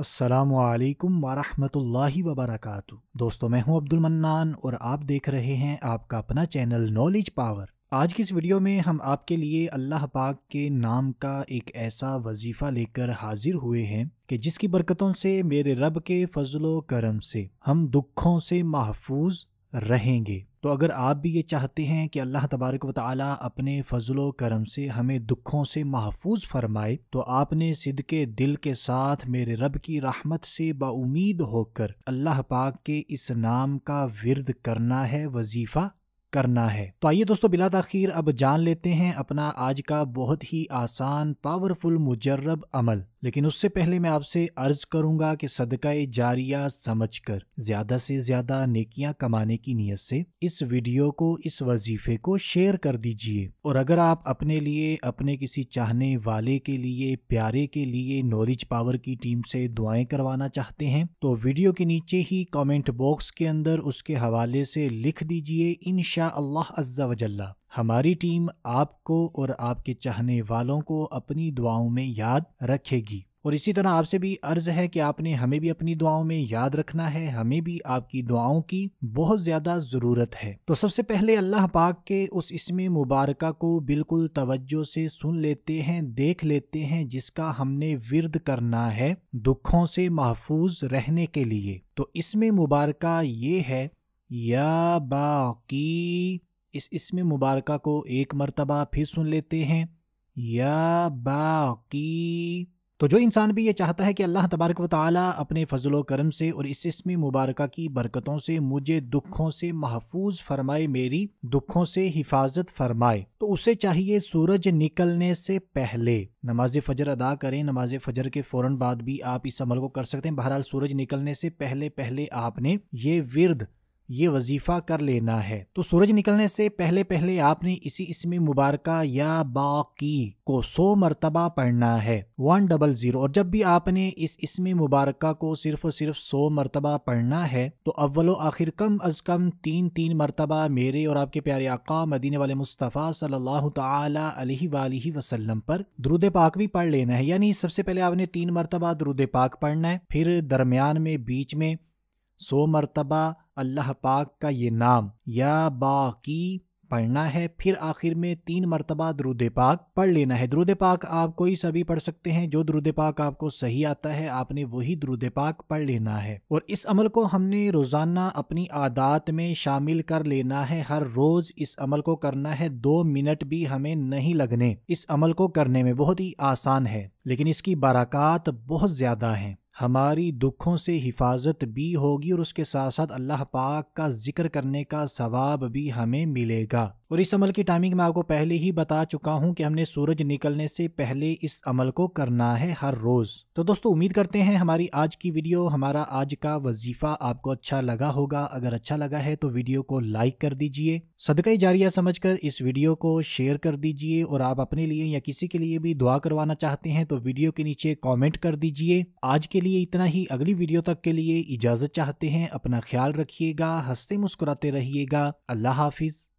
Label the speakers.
Speaker 1: असलकम वरहमल वबरक दोस्तों मैं हूं अब्दुल मन्नान और आप देख रहे हैं आपका अपना चैनल नॉलेज पावर आज की इस वीडियो में हम आपके लिए अल्लाह पाक के नाम का एक ऐसा वजीफ़ा लेकर हाजिर हुए हैं कि जिसकी बरकतों से मेरे रब के फजलो करम से हम दुखों से महफूज रहेंगे तो अगर आप भी ये चाहते हैं कि अल्लाह तबारक व ताली अपने फ़जल करम से हमें दुखों से महफूज फरमाए तो आपने सिद के दिल के साथ मेरे रब की राहमत से बाउमीद होकर अल्लाह पाक के इस नाम का विरद करना है वजीफ़ा करना है तो आइए दोस्तों बिला तखीर अब जान लेते हैं अपना आज का बहुत ही आसान पावरफुल मुजरब अमल लेकिन उससे पहले मैं आपसे अर्ज करूंगा कि सदका जारिया समझकर ज्यादा से ज्यादा नेकियां कमाने की नीयत से इस वीडियो को इस वजीफे को शेयर कर दीजिए और अगर आप अपने लिए अपने किसी चाहने वाले के लिए प्यारे के लिए नॉलेज पावर की टीम से दुआएं करवाना चाहते हैं तो वीडियो के नीचे ही कॉमेंट बॉक्स के अंदर उसके हवाले से लिख दीजिए इन शाह अल्लाह हमारी टीम आपको और आपके चाहने वालों को अपनी दुआओं में याद रखेगी और इसी तरह आपसे भी अर्ज है कि आपने हमें भी अपनी दुआओं में याद रखना है हमें भी आपकी दुआओं की बहुत ज़्यादा ज़रूरत है तो सबसे पहले अल्लाह पाक के उस इसमें मुबारक को बिल्कुल तवज्जो से सुन लेते हैं देख लेते हैं जिसका हमने विरद करना है दुखों से महफूज रहने के लिए तो इसमें मुबारक ये है या बाकी इस इसमें मुबारक को एक मरतबा फिर सुन लेते हैं या बाकी तो जो इंसान भी ये चाहता है कि अल्लाह तबारक व ताली अपने फजल करम से और इस इसमें मुबारक की बरकतों से मुझे दुखों से महफूज फरमाए मेरी दुखों से हिफाजत फरमाए तो उसे चाहिए सूरज निकलने से पहले नमाज फजर अदा करें नमाज फजर के फ़ौर बाद भी आप इस अमल को कर सकते हैं बहरहाल सूरज निकलने से पहले पहले आपने ये विरद ये वजीफ़ा कर लेना है तो सूरज निकलने से पहले पहले आपने इसी इसमें मुबारक या बाकी को सो मरतबा पढ़ना है वन डबल ज़ीरो और जब भी आपने इस इसमें मुबारक को सिर्फ और सिर्फ सो मरतबा पढ़ना है तो अव्वल आखिर कम अज़ कम तीन तीन मरतबा मेरे और आपके प्यारे आका मदीने वाले मुस्तफ़ा सल्लल्लाहु अलैहि वसल्लम पर दरुद पाक भी पढ़ लेना है यानी सबसे पहले आपने तीन मरतबा द्रुद पाक पढ़ना है फिर दरमियान में बीच में सो मरतबा अल्लाह पाक का ये नाम या बाकी पढ़ना है फिर आखिर में तीन मरतबा द्रुद पाक पढ़ लेना है द्रुद पाक आप कोई सभी पढ़ सकते हैं जो द्रुद पाक आपको सही आता है आपने वही द्रुद पाक पढ़ लेना है और इस अमल को हमने रोज़ाना अपनी आदात में शामिल कर लेना है हर रोज़ इस अमल को करना है दो मिनट भी हमें नहीं लगने इस अमल को करने में बहुत ही आसान है लेकिन इसकी बराकत बहुत ज़्यादा है हमारी दुखों से हिफाजत भी होगी और उसके साथ साथ अल्लाह पाक का ज़िक्र करने का सवाब भी हमें मिलेगा और इस अमल की टाइमिंग मैं आपको पहले ही बता चुका हूं कि हमने सूरज निकलने से पहले इस अमल को करना है हर रोज़ तो दोस्तों उम्मीद करते हैं हमारी आज की वीडियो हमारा आज का वजीफ़ा आपको अच्छा लगा होगा अगर अच्छा लगा है तो वीडियो को लाइक कर दीजिए सदका जारिया समझकर इस वीडियो को शेयर कर दीजिए और आप अपने लिए या किसी के लिए भी दुआ करवाना चाहते हैं तो वीडियो के नीचे कॉमेंट कर दीजिए आज के लिए इतना ही अगली वीडियो तक के लिए इजाज़त चाहते हैं अपना ख्याल रखिएगा हंसते मुस्कुराते रहिएगा अल्लाह हाफिज़